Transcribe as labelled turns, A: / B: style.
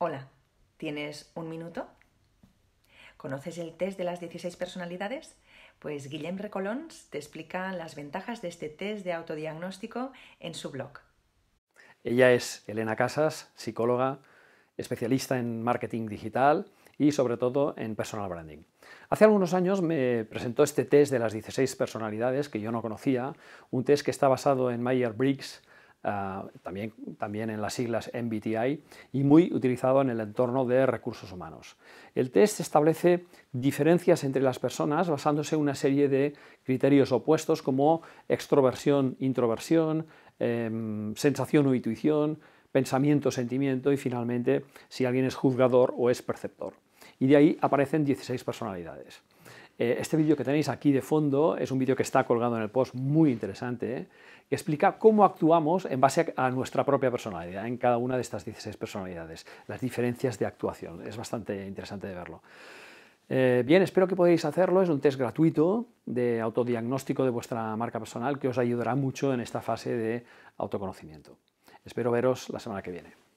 A: Hola, ¿tienes un minuto? ¿Conoces el test de las 16 personalidades? Pues Guillem Recolons te explica las ventajas de este test de autodiagnóstico en su blog.
B: Ella es Elena Casas, psicóloga, especialista en marketing digital y sobre todo en personal branding. Hace algunos años me presentó este test de las 16 personalidades que yo no conocía, un test que está basado en Meyer Briggs Ah, también, también en las siglas MBTI, y muy utilizado en el entorno de recursos humanos. El test establece diferencias entre las personas basándose en una serie de criterios opuestos como extroversión, introversión, em, sensación o intuición, pensamiento, sentimiento y finalmente si alguien es juzgador o es perceptor. Y de ahí aparecen 16 personalidades. Eh, este vídeo que tenéis aquí de fondo es un vídeo que está colgado en el post, muy interesante, ¿eh? que explica cómo actuamos en base a nuestra propia personalidad, en cada una de estas 16 personalidades, las diferencias de actuación. Es bastante interesante de verlo. Eh, bien, espero que podéis hacerlo. Es un test gratuito de autodiagnóstico de vuestra marca personal que os ayudará mucho en esta fase de autoconocimiento. Espero veros la semana que viene.